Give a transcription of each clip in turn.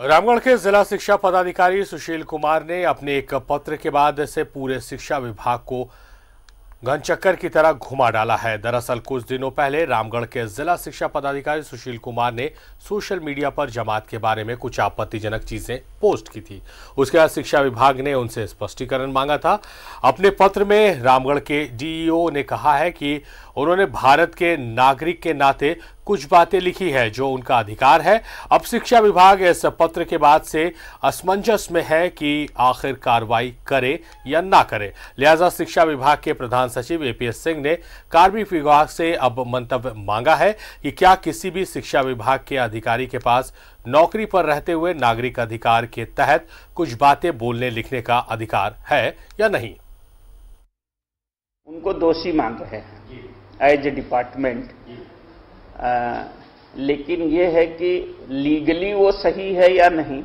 रामगढ़ के जिला शिक्षा पदाधिकारी सुशील कुमार ने अपने एक पत्र के बाद से पूरे शिक्षा विभाग को गन चक्कर की तरह घुमा डाला है दरअसल कुछ दिनों पहले रामगढ़ के जिला शिक्षा पदाधिकारी सुशील कुमार ने सोशल मीडिया पर जमात के बारे में कुछ आपत्तिजनक चीजें पोस्ट की थी उसके बाद शिक्षा विभाग ने उनसे स्पष्टीकरण मांगा था अपने पत्र में रामगढ़ के डीईओ ने कहा है कि उन्होंने भारत के नागरिक के नाते कुछ बातें लिखी है जो उनका अधिकार है अब शिक्षा विभाग इस पत्र के बाद से असमंजस में है कि आखिर कार्रवाई करे या ना करे लिहाजा शिक्षा विभाग के प्रधान सचिव एपीएस सिंह ने कार्मिक विभाग से अब मंतव्य मांगा है कि क्या किसी भी शिक्षा विभाग के अधिकारी के पास नौकरी पर रहते हुए नागरिक अधिकार के तहत कुछ बातें बोलने लिखने का अधिकार है या नहीं उनको दोषी मांग रहे हैं एज ए डिपार्टमेंट लेकिन ये है कि लीगली वो सही है या नहीं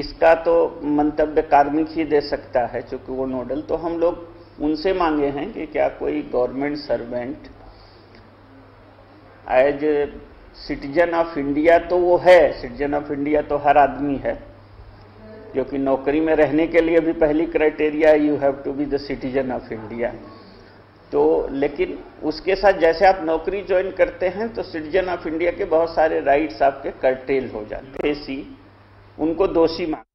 इसका तो मंतव्य कार्मिक ही दे सकता है क्योंकि वो नोडल तो हम लोग उनसे मांगे हैं कि क्या कोई government servant as citizen of India तो वो है सिटीजन ऑफ इंडिया तो हर आदमी है जो कि नौकरी में रहने के लिए भी पहली criteria you have to be the citizen of India तो लेकिन उसके साथ जैसे आप नौकरी ज्वाइन करते हैं तो सिटीजन ऑफ इंडिया के बहुत सारे राइट्स आपके कर्टेल हो जाते हैं सी उनको दोषी मान